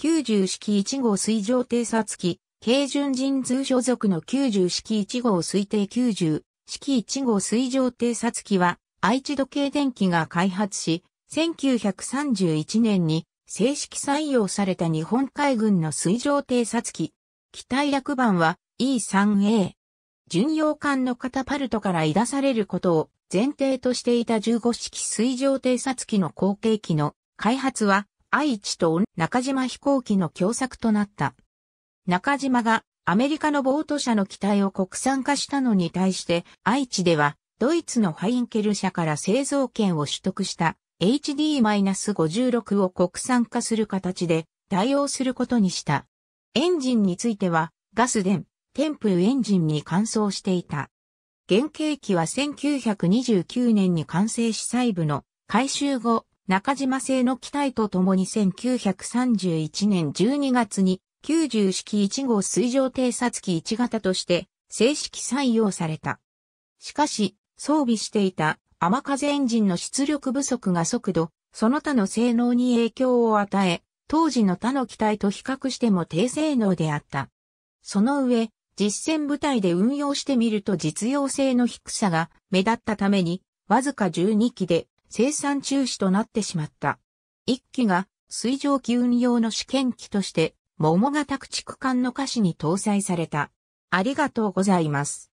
90式1号水上偵察機、軽巡陣通所属の90式1号推定90式1号水上偵察機は愛知時計電機が開発し、1931年に正式採用された日本海軍の水上偵察機。機体役番は E3A。巡洋艦のカタパルトから出されることを前提としていた15式水上偵察機の後継機の開発は愛知と中島飛行機の共作となった。中島がアメリカのボート社の機体を国産化したのに対して、愛知ではドイツのハインケル社から製造権を取得した HD-56 を国産化する形で対応することにした。エンジンについてはガス電、テンプエンジンに換装していた。原型機は1929年に完成し細部の改修後、中島製の機体と共に1931年12月に90式1号水上偵察機1型として正式採用された。しかし、装備していた雨風エンジンの出力不足が速度、その他の性能に影響を与え、当時の他の機体と比較しても低性能であった。その上、実戦部隊で運用してみると実用性の低さが目立ったために、わずか12機で生産中止となってしまった。一機が水蒸気運用の試験機として、桃ヶ宅地区間の歌詞に搭載された。ありがとうございます。